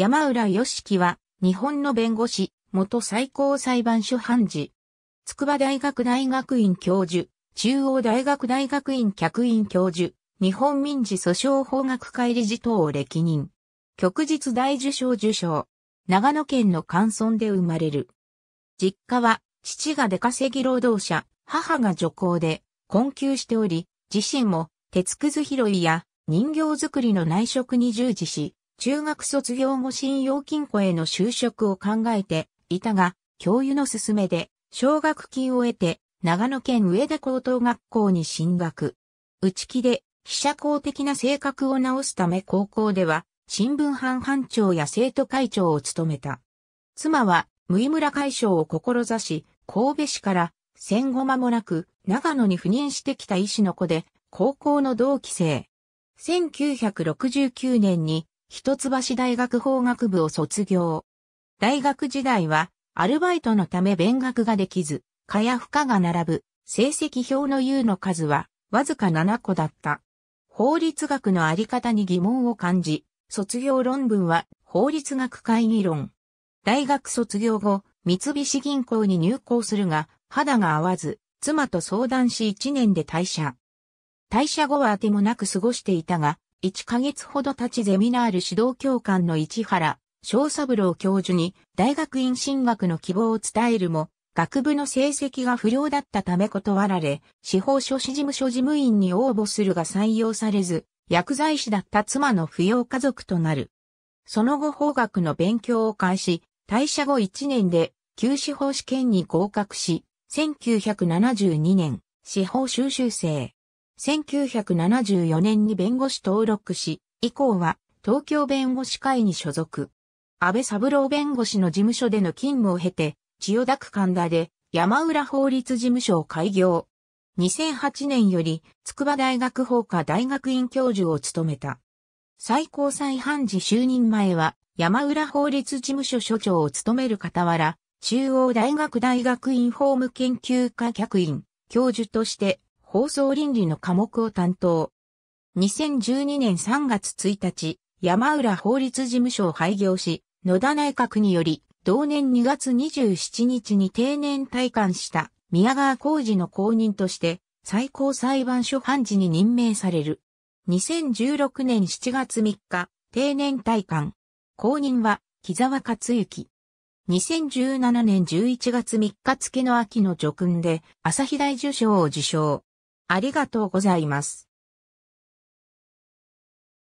山浦義樹は、日本の弁護士、元最高裁判所判事。筑波大学大学院教授、中央大学大学院客員教授、日本民事訴訟法学会理事等を歴任。旭日大受賞受賞。長野県の関村で生まれる。実家は、父が出稼ぎ労働者、母が女工で、困窮しており、自身も、鉄くず拾いや人形作りの内職に従事し、中学卒業後信用金庫への就職を考えていたが、教諭の勧めで奨学金を得て長野県上田高等学校に進学。内気で、非社交的な性格を直すため高校では、新聞班班長や生徒会長を務めた。妻は、無村会長を志し、神戸市から戦後間もなく長野に赴任してきた医師の子で、高校の同期生。1969年に一橋大学法学部を卒業。大学時代は、アルバイトのため勉学ができず、かや負荷が並ぶ、成績表の U の数は、わずか7個だった。法律学のあり方に疑問を感じ、卒業論文は、法律学会議論。大学卒業後、三菱銀行に入行するが、肌が合わず、妻と相談し1年で退社。退社後は当てもなく過ごしていたが、1ヶ月ほど経ちゼミナール指導教官の市原、小三郎教授に大学院進学の希望を伝えるも、学部の成績が不良だったため断られ、司法書士事務所事務員に応募するが採用されず、薬剤師だった妻の扶養家族となる。その後法学の勉強を開始、退社後1年で、旧司法試験に合格し、1972年、司法修習生、1974年に弁護士登録し、以降は東京弁護士会に所属。安倍三郎弁護士の事務所での勤務を経て、千代田区神田で山浦法律事務所を開業。2008年より筑波大学法科大学院教授を務めた。最高裁判事就任前は山浦法律事務所所長を務める傍ら、中央大学大学院法務研究科客員教授として放送倫理の科目を担当。2012年3月1日、山浦法律事務所を廃業し、野田内閣により、同年2月27日に定年退官した宮川浩二の後任として、最高裁判所判事に任命される。2016年7月3日、定年退官。後任は、木沢克之。2017年11月3日付の秋の叙勲で、朝日大受賞を受賞。ありがとうございます。